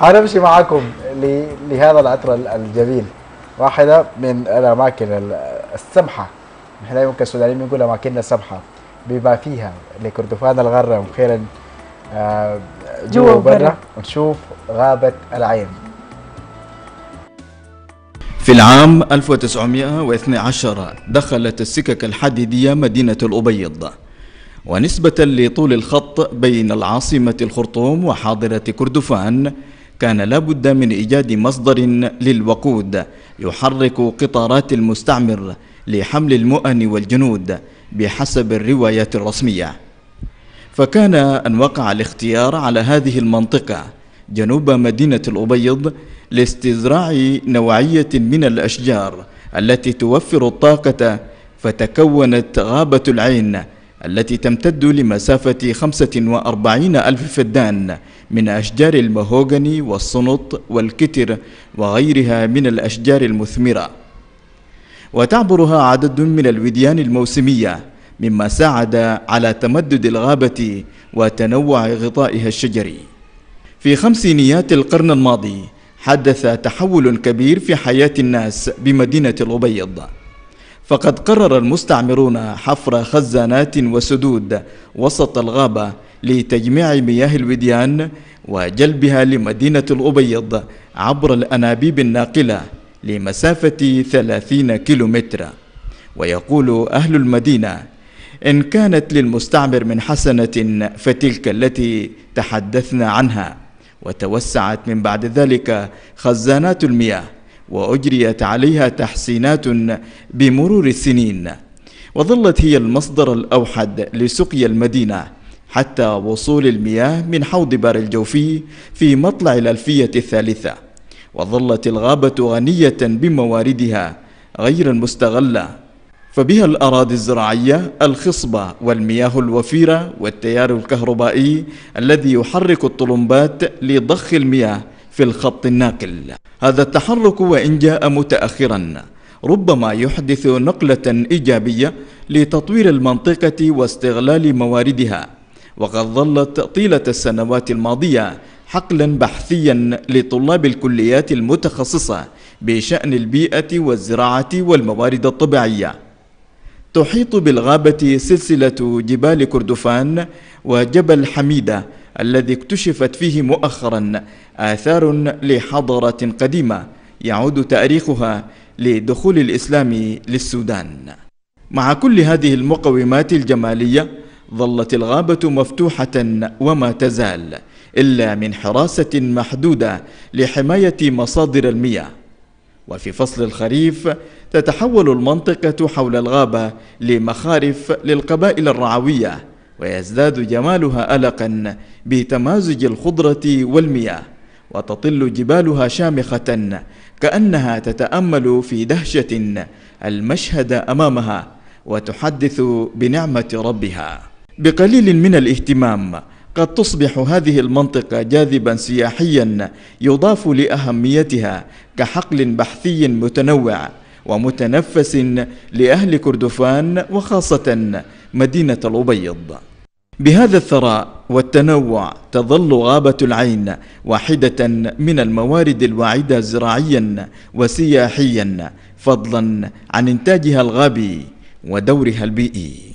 حنمشي معاكم لهذا العطر الجميل واحدة من الأماكن السمحة نحن دائما كسودانيين بنقول أماكننا سمحة بما فيها لكردفان الغرة وخيرا آه، جوا وبرا ونشوف غابة العين في العام 1912 دخلت السكك الحديدية مدينة الأبيض ونسبة لطول الخط بين العاصمة الخرطوم وحاضرة كردفان كان لابد من إيجاد مصدر للوقود يحرك قطارات المستعمر لحمل المؤن والجنود بحسب الروايات الرسمية فكان أن وقع الاختيار على هذه المنطقة جنوب مدينة الأبيض لاستزراع نوعية من الأشجار التي توفر الطاقة فتكونت غابة العين التي تمتد لمسافة 45 ألف فدان من أشجار المهوغني والصنط والكتر وغيرها من الأشجار المثمرة وتعبرها عدد من الوديان الموسمية مما ساعد على تمدد الغابة وتنوع غطائها الشجري في خمسينيات القرن الماضي حدث تحول كبير في حياة الناس بمدينة الغبيض فقد قرر المستعمرون حفر خزانات وسدود وسط الغابة لتجميع مياه الوديان وجلبها لمدينة الأبيض عبر الأنابيب الناقلة لمسافة 30 كيلومتر ويقول أهل المدينة إن كانت للمستعمر من حسنة فتلك التي تحدثنا عنها وتوسعت من بعد ذلك خزانات المياه وأجريت عليها تحسينات بمرور السنين وظلت هي المصدر الأوحد لسقيا المدينة حتى وصول المياه من حوض بار الجوفي في مطلع الألفية الثالثة وظلت الغابة غنية بمواردها غير المستغلة فبها الأراضي الزراعية الخصبة والمياه الوفيرة والتيار الكهربائي الذي يحرك الطلمبات لضخ المياه في الخط الناقل هذا التحرك وإن جاء متأخرا ربما يحدث نقلة إيجابية لتطوير المنطقة واستغلال مواردها وقد ظلت طيلة السنوات الماضية حقلا بحثيا لطلاب الكليات المتخصصة بشأن البيئة والزراعة والموارد الطبيعية تحيط بالغابة سلسلة جبال كردفان وجبل حميدة الذي اكتشفت فيه مؤخرا آثار لحضارة قديمة يعود تاريخها لدخول الإسلام للسودان مع كل هذه المقومات الجمالية ظلت الغابة مفتوحة وما تزال إلا من حراسة محدودة لحماية مصادر المياه وفي فصل الخريف تتحول المنطقة حول الغابة لمخارف للقبائل الرعوية ويزداد جمالها ألقا بتمازج الخضرة والمياه وتطل جبالها شامخة كأنها تتأمل في دهشة المشهد أمامها وتحدث بنعمة ربها بقليل من الاهتمام قد تصبح هذه المنطقة جاذبا سياحيا يضاف لأهميتها كحقل بحثي متنوع ومتنفس لأهل كردفان وخاصة مدينة الأبيض بهذا الثراء والتنوع تظل غابة العين واحدة من الموارد الواعدة زراعيا وسياحيا فضلا عن إنتاجها الغابي ودورها البيئي